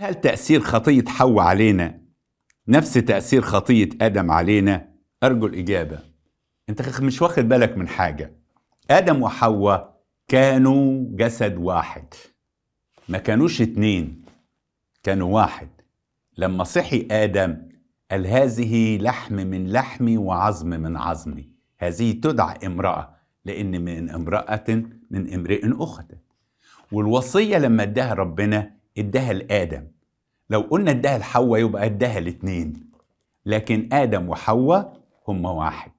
هل تأثير خطية حواء علينا نفس تأثير خطية آدم علينا؟ أرجو الإجابة أنت مش واخد بالك من حاجة آدم وحواء كانوا جسد واحد ما كانوش اتنين كانوا واحد لما صحي آدم قال هذه لحم من لحمي وعظم من عظمي هذه تدعى امرأة لأن من امرأة من امرئ أخت والوصية لما اداها ربنا اداها لآدم لو قلنا اداها لحواء يبقى اداها لاتنين لكن آدم وحواء هما واحد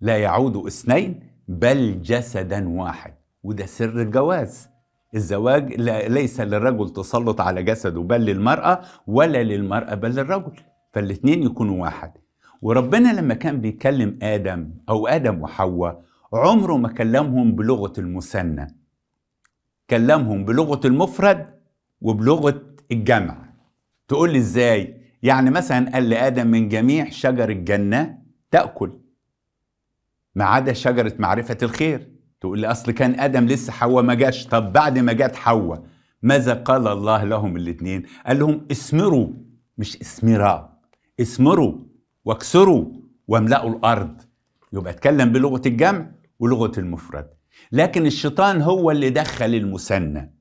لا يعود اثنين بل جسدا واحد وده سر الجواز الزواج ليس للرجل تسلط على جسده بل للمرأة ولا للمرأة بل للرجل فالاثنين يكونوا واحد وربنا لما كان بيكلم آدم أو آدم وحواء عمره ما كلمهم بلغة المثنى كلمهم بلغة المفرد وبلغه الجمع تقول لي ازاي يعني مثلا قال لادم من جميع شجر الجنه تاكل ما عدا شجره معرفه الخير تقول لي اصل كان ادم لسه حواء ما جاش طب بعد ما جت حواء ماذا قال الله لهم الاثنين قال لهم اسمروا مش اسمرا اسمروا واكسروا واملأوا الارض يبقى اتكلم بلغه الجمع ولغه المفرد لكن الشيطان هو اللي دخل المثنى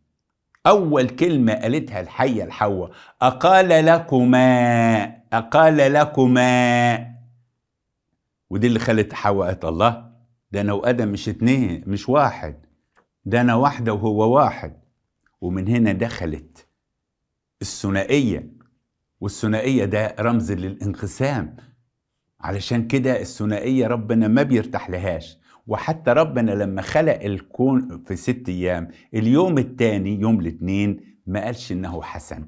أول كلمة قالتها الحية الحواء أقال لكما أقال لكما ودي اللي خلت حواء قالت الله ده أنا وآدم مش اتنين مش واحد ده أنا واحدة وهو واحد ومن هنا دخلت الثنائية والثنائية ده رمز للانقسام علشان كده الثنائية ربنا ما بيرتاح لهاش وحتى ربنا لما خلق الكون في ست ايام اليوم الثاني يوم الاثنين ما قالش انه حسن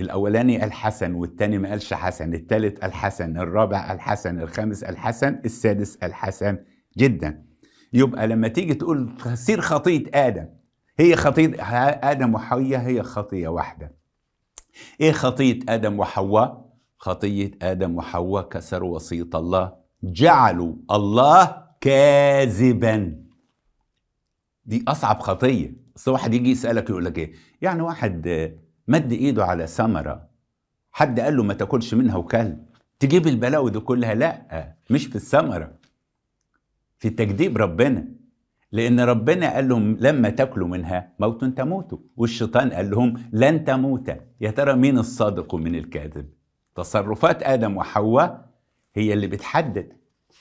الاولاني قال حسن والثاني ما قالش حسن الثالث قال حسن الرابع قال حسن الخامس قال حسن السادس قال حسن جدا يبقى لما تيجي تقول تصير خطيه ادم هي خطيه ادم وحواء هي خطيه واحده ايه خطيه ادم وحواء خطيه ادم وحواء كسروا وصيه الله جعلوا الله كاذبا دي اصعب خطيه بس واحد يجي يسالك يقول لك ايه يعني واحد مد ايده على ثمره حد قال له ما تاكلش منها وكل تجيب البلاوي دي كلها لا مش في الثمره في تكذيب ربنا لان ربنا قال لهم لما تاكلوا منها موت تموتوا والشيطان قال لهم لن تموتا يا ترى مين الصادق ومين الكاذب تصرفات ادم وحواء هي اللي بتحدد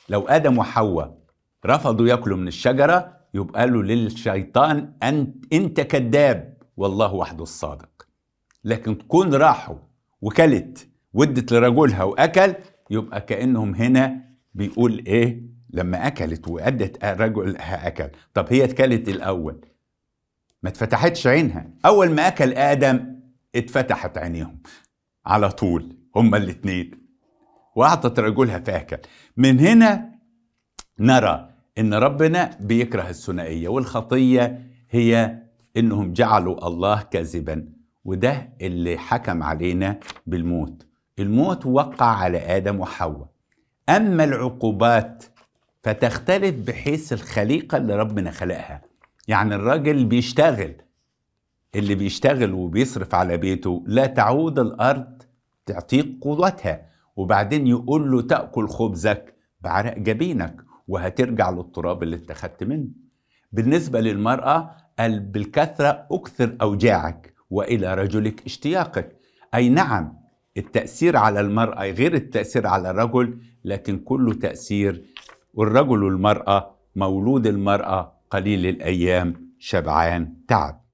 لو ادم وحواء رفضوا ياكلوا من الشجرة يبقى قالوا للشيطان أنت, أنت كذاب والله وحده الصادق لكن تكون راحوا وكلت ودت لرجلها وأكل يبقى كأنهم هنا بيقول إيه لما أكلت وأدت رجلها أكل طب هي اتكلت الأول ما اتفتحتش عينها أول ما أكل آدم اتفتحت عينيهم على طول هما الاثنين وأعطت رجلها فأكل من هنا نرى ان ربنا بيكره الثنائيه والخطيه هي انهم جعلوا الله كاذبا وده اللي حكم علينا بالموت الموت وقع على ادم وحواء اما العقوبات فتختلف بحيث الخليقه اللي ربنا خلقها يعني الراجل بيشتغل اللي بيشتغل وبيصرف على بيته لا تعود الارض تعطيك قوتها وبعدين يقول له تاكل خبزك بعرق جبينك وهترجع للتراب اللي انت خدت منه بالنسبة للمرأة قال بالكثرة أكثر أوجاعك وإلى رجلك اشتياقك أي نعم التأثير على المرأة غير التأثير على الرجل لكن كله تأثير والرجل والمرأة مولود المرأة قليل الأيام شبعان تعب